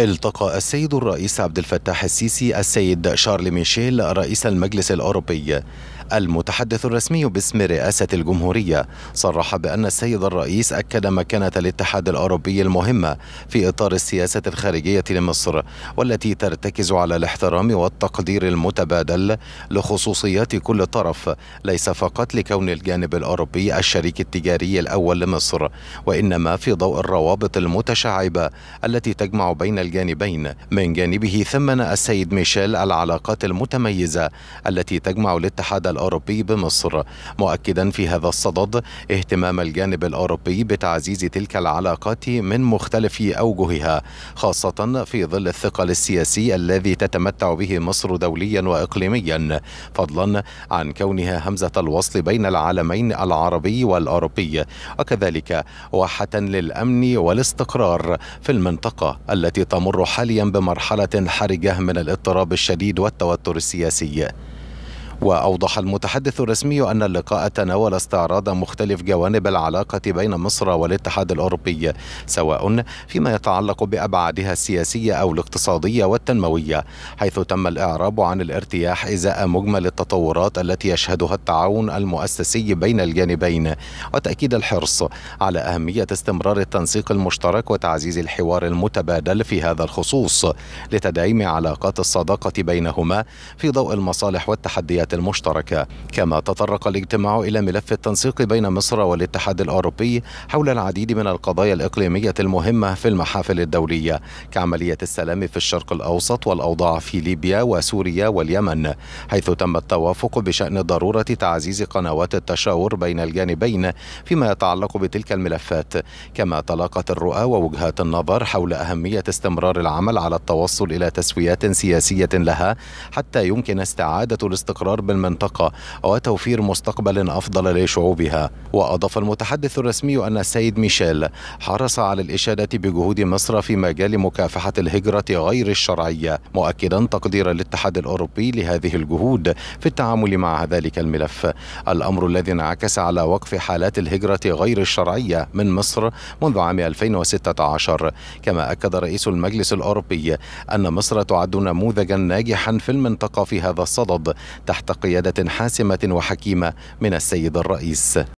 التقى السيد الرئيس عبد الفتاح السيسي السيد شارل ميشيل رئيس المجلس الأوروبي المتحدث الرسمي باسم رئاسة الجمهورية صرح بأن السيد الرئيس أكد مكانة الاتحاد الأوروبي المهمة في إطار السياسة الخارجية لمصر والتي ترتكز على الاحترام والتقدير المتبادل لخصوصيات كل طرف ليس فقط لكون الجانب الأوروبي الشريك التجاري الأول لمصر وإنما في ضوء الروابط المتشعبة التي تجمع بين الجانبين من جانبه ثمن السيد ميشيل العلاقات المتميزة التي تجمع الاتحاد الأوروبي بمصر مؤكدا في هذا الصدد اهتمام الجانب الأوروبي بتعزيز تلك العلاقات من مختلف أوجهها خاصة في ظل الثقل السياسي الذي تتمتع به مصر دوليا وإقليميا فضلا عن كونها همزة الوصل بين العالمين العربي والأوروبي وكذلك واحة للأمن والاستقرار في المنطقة التي تمر حاليا بمرحلة حرجة من الاضطراب الشديد والتوتر السياسي وأوضح المتحدث الرسمي أن اللقاء تناول استعراض مختلف جوانب العلاقة بين مصر والاتحاد الأوروبي سواء فيما يتعلق بأبعادها السياسية أو الاقتصادية والتنموية حيث تم الإعراب عن الارتياح إزاء مجمل التطورات التي يشهدها التعاون المؤسسي بين الجانبين وتأكيد الحرص على أهمية استمرار التنسيق المشترك وتعزيز الحوار المتبادل في هذا الخصوص لتدعيم علاقات الصداقة بينهما في ضوء المصالح والتحديات القوات المشتركة كما تطرق الاجتماع إلى ملف التنسيق بين مصر والاتحاد الأوروبي حول العديد من القضايا الإقليمية المهمة في المحافل الدولية كعملية السلام في الشرق الأوسط والأوضاع في ليبيا وسوريا واليمن حيث تم التوافق بشأن ضرورة تعزيز قنوات التشاور بين الجانبين فيما يتعلق بتلك الملفات كما تلاقت الرؤى ووجهات النظر حول أهمية استمرار العمل على التوصل إلى تسويات سياسية لها حتى يمكن استعادة الاستقرار الاستقرار بالمنطقة وتوفير مستقبل أفضل لشعوبها وأضاف المتحدث الرسمي أن السيد ميشيل حرص على الإشادة بجهود مصر في مجال مكافحة الهجرة غير الشرعية مؤكدا تقدير الاتحاد الأوروبي لهذه الجهود في التعامل مع ذلك الملف الأمر الذي انعكس على وقف حالات الهجرة غير الشرعية من مصر منذ عام 2016 كما أكد رئيس المجلس الأوروبي أن مصر تعد نموذجا ناجحا في المنطقة في هذا الصدد تحت تحت قيادة حاسمة وحكيمة من السيد الرئيس